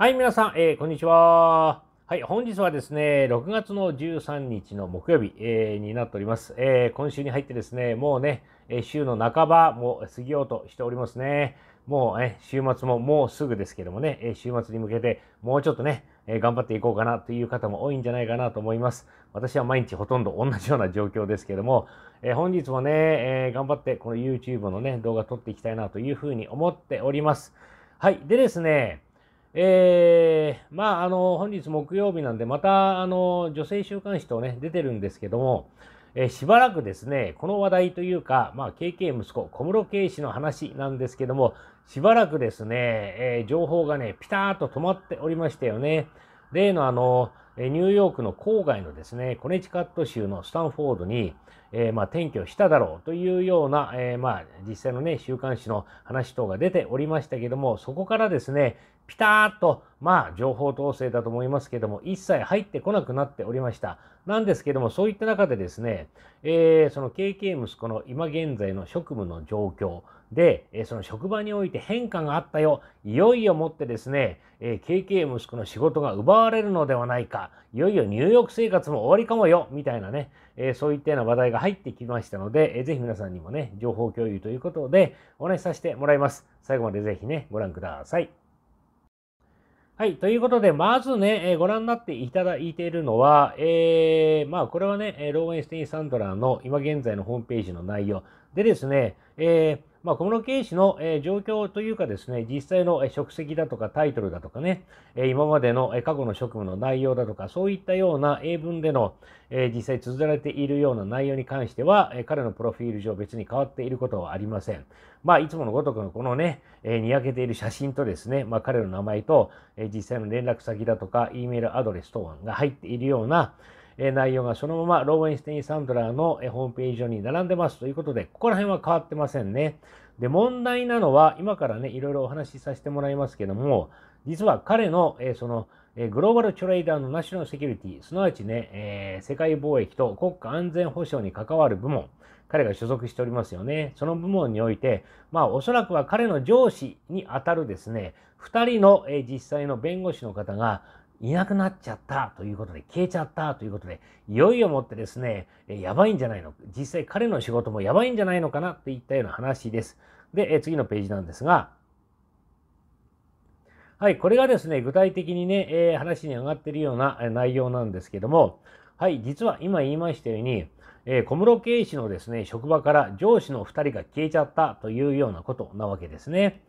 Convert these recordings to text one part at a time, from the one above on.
はい、皆さん、えー、こんにちは。はい、本日はですね、6月の13日の木曜日、えー、になっております、えー、今週に入ってですね、もうね、え週の半ばも過ぎようとしておりますね。もう、ね、週末ももうすぐですけどもね、え週末に向けてもうちょっとね、え頑張っていこうかなという方も多いんじゃないかなと思います。私は毎日ほとんど同じような状況ですけども、え本日もね、え頑張ってこの YouTube のね、動画撮っていきたいなというふうに思っております。はい、でですね、えー、まあ、あの、本日木曜日なんで、また、あの、女性週刊誌とね、出てるんですけども、えー、しばらくですね、この話題というか、まあ、KK 息子、小室圭氏の話なんですけども、しばらくですね、えー、情報がね、ピターッと止まっておりましたよね。例のあの、ニューヨークの郊外のですね、コネチカット州のスタンフォードに、えー、まあ、転居しただろうというような、えー、まあ、実際のね、週刊誌の話等が出ておりましたけども、そこからですね、ピターと、まあ、情報統制だと思いますけども、一切入ってこなくなっておりました。なんですけども、そういった中でですね、えー、その KK 息子の今現在の職務の状況で、えその職場において変化があったよ、いよいよもってですね、え KK 息子の仕事が奪われるのではないか、いよいよ入浴生活も終わりかもよ、みたいなね、えそういったような話題が入ってきましたので、えー、ぜひ皆さんにもね、情報共有ということで、お話しさせてもらいます。最後までぜひね、ご覧ください。はい。ということで、まずね、えー、ご覧になっていただいているのは、えー、まあ、これはね、ローエンステイン・サンドラーの今現在のホームページの内容でですね、えー、まあ、小室圭氏の、えー、状況というかですね、実際の、え職責だとかタイトルだとかね、え今までの、え過去の職務の内容だとか、そういったような英文での、え実際綴られているような内容に関しては、え彼のプロフィール上別に変わっていることはありません。まあ、いつものごとくのこのね、えにやけている写真とですね、まあ、彼の名前と、え実際の連絡先だとか、E メールアドレス等が入っているような、え内容がそのままローウェンステイン・サンドラーの、えホームページ上に並んでますということで、ここら辺は変わってませんね。で、問題なのは、今からね、いろいろお話しさせてもらいますけども、実は彼の、えその、えグローバルトレーダーのナショナルセキュリティ、すなわちね、えー、世界貿易と国家安全保障に関わる部門、彼が所属しておりますよね。その部門において、まあおそらくは彼の上司にあたるですね、2人の、えー、実際の弁護士の方が、いなくなっちゃったということで、消えちゃったということで、いよいよもってですね、やばいんじゃないの実際彼の仕事もやばいんじゃないのかなといったような話です。で、次のページなんですが、はい、これがですね、具体的にね、えー、話に上がってるような内容なんですけども、はい、実は今言いましたように、えー、小室圭氏のですね、職場から上司の2人が消えちゃったというようなことなわけですね。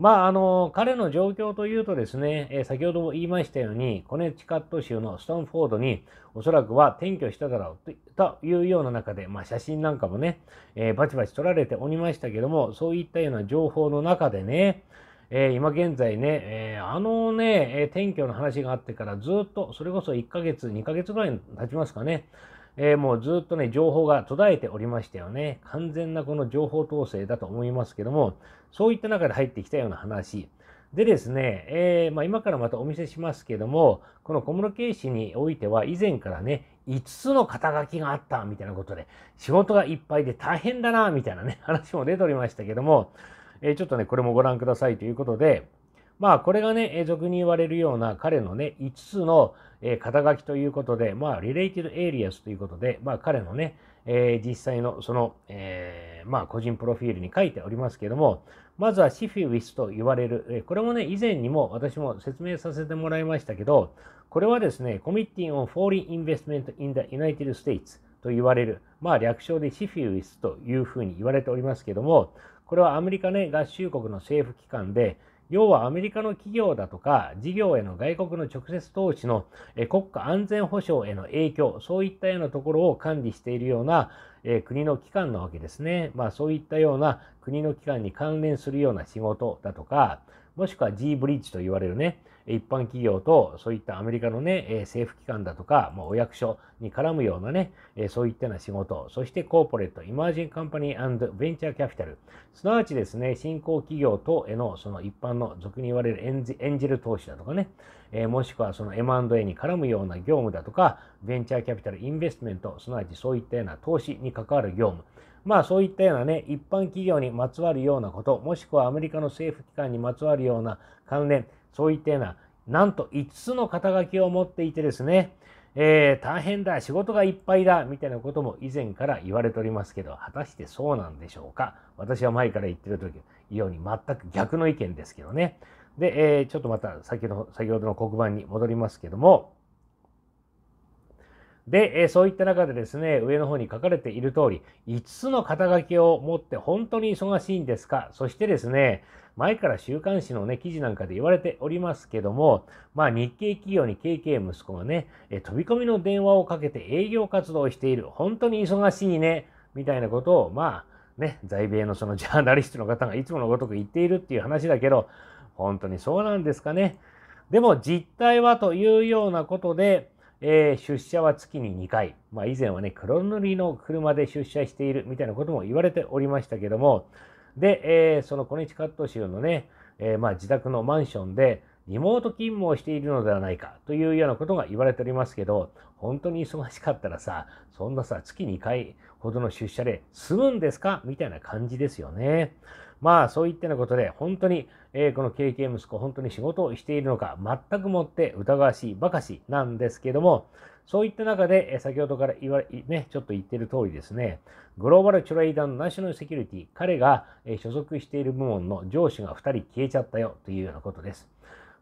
まあ、あの、彼の状況というとですね、え先ほども言いましたように、コネチカット州のストンフォードに、おそらくは転居しただろうというような中で、まあ、写真なんかもね、えー、バチバチ撮られておりましたけども、そういったような情報の中でね、えー、今現在ね、えー、あのね、え転居の話があってからずっと、それこそ1ヶ月、2ヶ月ぐらい経ちますかね、えー、もうずっとね、情報が途絶えておりましたよね。完全なこの情報統制だと思いますけども、そういった中で入ってきたような話。でですね、えー、まあ、今からまたお見せしますけども、この小室圭氏においては以前からね、5つの肩書きがあったみたいなことで、仕事がいっぱいで大変だな、みたいなね、話も出ておりましたけども、えー、ちょっとね、これもご覧くださいということで、まあこれがね、俗に言われるような彼のね、5つの、え肩書きということで、まあ related areas ということで、まあ彼のね、えー、実際のその、えー、まあ個人プロフィールに書いておりますけども、まずはシフィウィスと言われる、えこれもね、以前にも私も説明させてもらいましたけど、これはですね、Committee on Foreign Investment in the United States と言われる、まあ略称でシフィウィスというふうに言われておりますけども、これはアメリカね、合衆国の政府機関で、要はアメリカの企業だとか事業への外国の直接投資の国家安全保障への影響、そういったようなところを管理しているような国の機関なわけですね。まあそういったような国の機関に関連するような仕事だとか、もしくは G ブリッジと言われるね、一般企業とそういったアメリカのね、政府機関だとか、まあ、お役所に絡むようなね、そういったような仕事、そしてコーポレート、イマージンカンパニーベンチャーキャピタル、すなわちですね、新興企業等へのその一般の俗に言われるエンジエンジェル投資だとかね、えもしくはその M&A に絡むような業務だとか、ベンチャーキャピタル、インベストメント、すなわちそういったような投資に関わる業務、まあそういったようなね、一般企業にまつわるようなこと、もしくはアメリカの政府機関にまつわるような関連、そういったような、なんと5つの肩書きを持っていてですね、えー、大変だ、仕事がいっぱいだ、みたいなことも以前から言われておりますけど、果たしてそうなんでしょうか私は前から言ってる時ように全く逆の意見ですけどね。で、えー、ちょっとまた先ど先ほどの黒板に戻りますけども、で、えそういった中でですね、上の方に書かれている通り、5つの肩書きを持って本当に忙しいんですかそしてですね、前から週刊誌のね、記事なんかで言われておりますけども、まあ日系企業に KK 息子がね、え飛び込みの電話をかけて営業活動をしている、本当に忙しいね、みたいなことを、まあね、在米のその ジャーナリストの方がいつものごとく言っているっていう話だけど、本当にそうなんですかね。でも実態はというようなことで、えー、出社は月に2回、まあ、以前はね、黒塗りの車で出社しているみたいなことも言われておりましたけども、で、えー、そのコネチカット州のね、えー、まあ自宅のマンションでリモート勤務をしているのではないかというようなことが言われておりますけど、本当に忙しかったらさ、そんなさ、月2回ほどの出社で済むんですかみたいな感じですよね。まあそういったようなことで、本当に、えー、この KK 息子、本当に仕事をしているのか、全くもって疑わしいばかしなんですけども、そういった中で、えー、先ほどから言わね、ちょっと言ってる通りですね、グローバルトレーダーのナショナルセキュリティ、彼が、えー、所属している部門の上司が2人消えちゃったよというようなことです。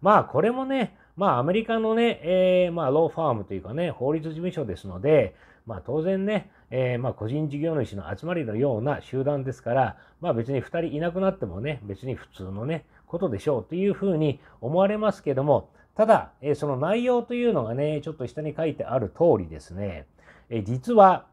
まあこれもね、まあ、アメリカのね、えー、まあ、ローファームというかね、法律事務所ですので、まあ、当然ね、えー、まあ、個人事業主の集まりのような集団ですから、まあ、別に2人いなくなってもね、別に普通のね、ことでしょうというふうに思われますけども、ただ、えー、その内容というのがね、ちょっと下に書いてある通りですね、え実は、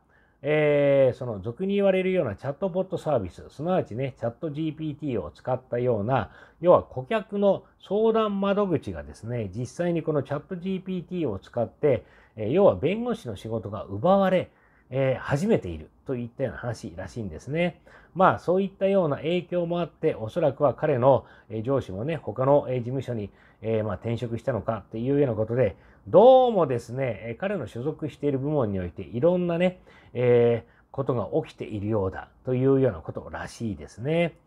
えー、その俗に言われるようなチャットボットサービス、すなわちね、チャット GPT を使ったような、要は顧客の相談窓口がですね、実際にこのチャット GPT を使って、えー、要は弁護士の仕事が奪われ、えー、始めているといったような話らしいんですね。まあそういったような影響もあって、おそらくは彼の上司もね、他の事務所に、えまあ、転職したのかっていうようなことで、どうもですね、彼の所属している部門においていろんなね、えー、ことが起きているようだというようなことらしいですね。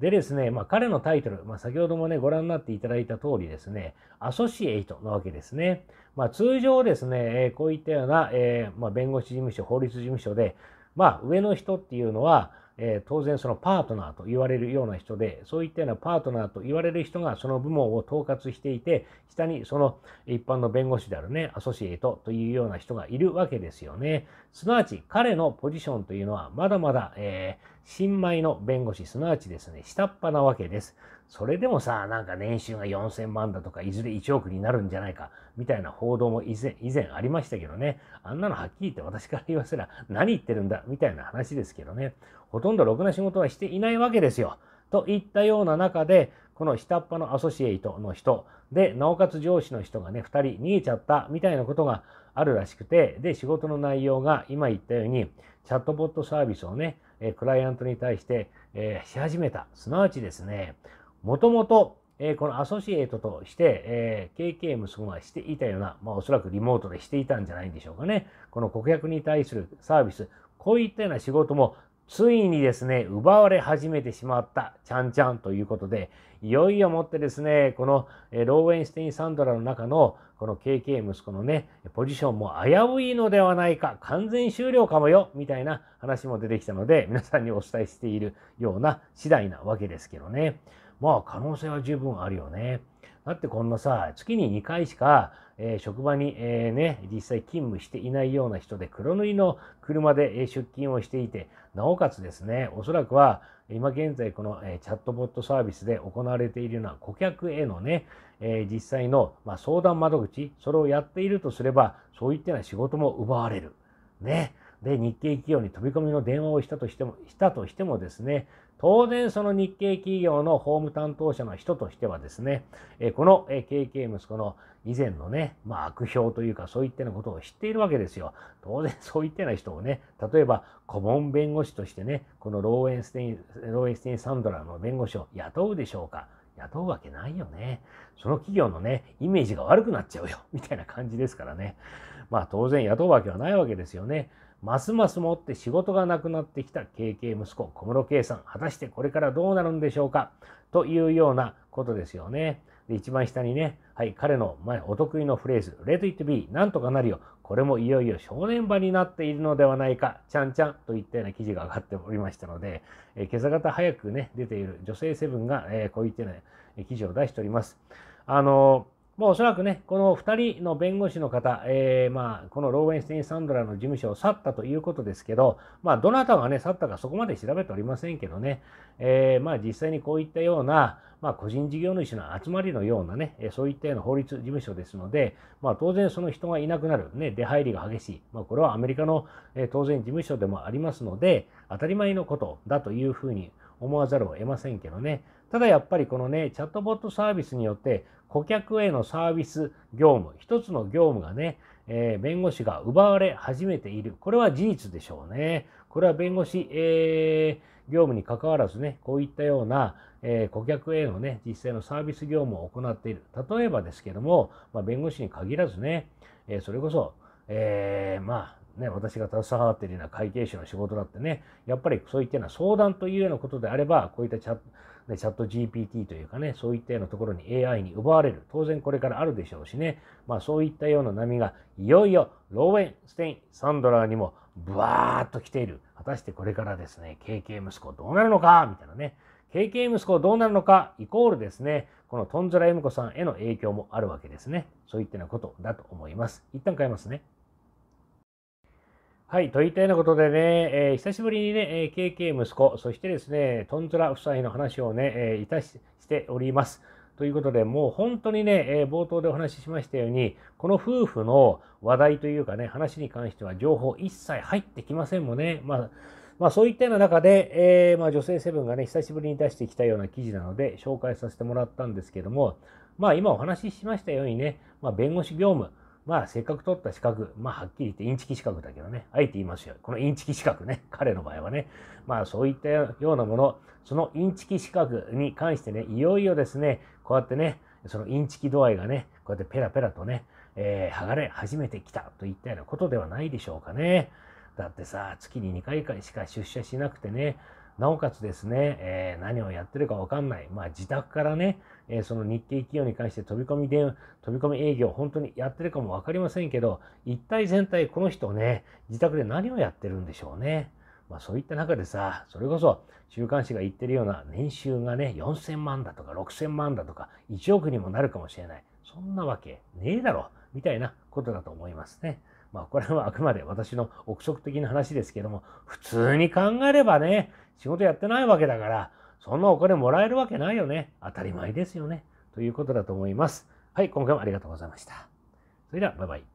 でですね、まあ、彼のタイトル、まあ、先ほどもね、ご覧になっていただいた通りですね、アソシエイトなわけですね。まあ、通常ですね、えこういったような、えー、まあ、弁護士事務所、法律事務所で、まあ、上の人っていうのは、えー、当然そのパートナーと言われるような人で、そういったようなパートナーと言われる人がその部門を統括していて、下にその一般の弁護士であるね、アソシエイトというような人がいるわけですよね。すなわち彼のポジションというのはまだまだ、えー、新米の弁護士、すなわちですね、下っ端なわけです。それでもさ、なんか年収が4000万だとか、いずれ1億になるんじゃないか、みたいな報道も以前、以前ありましたけどね。あんなのはっきり言って私から言わせら、何言ってるんだ、みたいな話ですけどね。ほとんどろくな仕事はしていないわけですよ。といったような中で、この下っ端のアソシエイトの人で、なおかつ上司の人がね、2人逃げちゃったみたいなことがあるらしくて、で、仕事の内容が今言ったように、チャットボットサービスをね、えクライアントに対して、えー、し始めた。すなわちですね、もともと、えー、このアソシエイトとして、えー、k k 息子がしていたような、まあ、おそらくリモートでしていたんじゃないんでしょうかね。この顧客に対するサービス、こういったような仕事もついにですね、奪われ始めてしまった、ちゃんちゃんということで、いよいよもってですね、このローウェンステイン・サンドラの中の、この KK 息子のね、ポジションも危ういのではないか、完全終了かもよ、みたいな話も出てきたので、皆さんにお伝えしているような次第なわけですけどね。まあ可能性は十分あるよね。だってこんなさ、月に2回しか、えー、職場に、えー、ね、実際勤務していないような人で黒塗りの車で、え出勤をしていて、なおかつですね、おそらくは今現在この、えチャットボットサービスで行われているような顧客へのね、えー、実際の、まあ、相談窓口、それをやっているとすれば、そういったような仕事も奪われる。ね。で、日系企業に飛び込みの電話をしたとしても、したとしてもですね、当然その日系企業の法務担当者の人としてはですね、えこの KK 息子の以前のね、まあ、悪評というかそういったようなことを知っているわけですよ。当然そういったような人をね、例えば顧問弁護士としてね、このローエンステイン、ローエンステイン・サンドラの弁護士を雇うでしょうか。雇うわけないよね。その企業のね、イメージが悪くなっちゃうよ。みたいな感じですからね。まあ当然雇うわけはないわけですよね。ますますもって仕事がなくなってきた KK 息子小室圭さん果たしてこれからどうなるんでしょうかというようなことですよね。で一番下にね、はい、彼の前お得意のフレーズ「Let it be なんとかなるよ」これもいよいよ正念場になっているのではないかちゃんちゃんといったような記事が上がっておりましたので、えー、今朝方早くね出ている女性セブンが、えー、こういったような記事を出しております。あのーまあ、おそらくね、この2人の弁護士の方、えー、まあ、このローウェンステイン・サンドラの事務所を去ったということですけど、まあ、どなたがね、去ったかそこまで調べておりませんけどね、えー、まあ、実際にこういったような、まあ、個人事業主の集まりのようなね、そういったような法律事務所ですので、まあ、当然その人がいなくなる、ね、出入りが激しい、まあ、これはアメリカの、え当然事務所でもありますので、当たり前のことだというふうに思わざるを得ませんけどね、ただやっぱりこのね、チャットボットサービスによって、顧客へのサービス業務、一つの業務がね、えー、弁護士が奪われ始めている。これは事実でしょうね。これは弁護士、えー、業務に関わらずね、こういったような、えー、顧客へのね、実際のサービス業務を行っている。例えばですけども、まあ、弁護士に限らずね、えそれこそ、えまあ、ね、私が携わっているような会計士の仕事だってね、やっぱりそういったような相談というようなことであれば、こういったチャット、チャット GPT というかね、そういったようなところに AI に奪われる。当然これからあるでしょうしね。まあそういったような波が、いよいよローウェン、ステイン、サンドラーにもブワーッと来ている。果たしてこれからですね、KK 息子どうなるのかみたいなね。KK 息子どうなるのかイコールですね、このトンズラエム子さんへの影響もあるわけですね。そういったようなことだと思います。一旦変えますね。はい、といったようなことでね、えー、久しぶりにね、えー、KK 息子、そしてですね、トンズラ夫妻の話をね、えー、いたしております。ということで、もう本当にね、え冒頭でお話ししましたように、この夫婦の話題というかね、話に関しては情報一切入ってきませんもんね。まあまあ、そういったような中で、えー、まあ、女性セブンがね、久しぶりに出してきたような記事なので、紹介させてもらったんですけども、まあ、今お話ししましたようにね、まあ、弁護士業務、まあ、せっかく取った資格、まあ、はっきり言ってインチキ資格だけどね、あえて言いますよ。このインチキ資格ね、彼の場合はね、まあ、そういったようなもの、そのインチキ資格に関してね、いよいよですね、こうやってね、そのインチキ度合いがね、こうやってペラペラとね、えー、剥がれ始めてきたといったようなことではないでしょうかね。だってさ、月に2回しか出社しなくてね、なおかつですね、えー、何をやってるかわかんない。まあ、自宅からね、えー、その日系企業に関して飛び込み電、飛び込み営業、本当にやってるかもわかりませんけど、一体全体、この人ね、自宅で何をやってるんでしょうね。まあ、そういった中でさ、それこそ週刊誌が言ってるような年収がね、4000万だとか6000万だとか1億にもなるかもしれない。そんなわけねえだろ、みたいなことだと思いますね。まあ、これはあくまで私の憶測的な話ですけども、普通に考えればね、仕事やってないわけだから、そんなお金もらえるわけないよね。当たり前ですよね。ということだと思います。はい、今回もありがとうございました。それでは、バイバイ。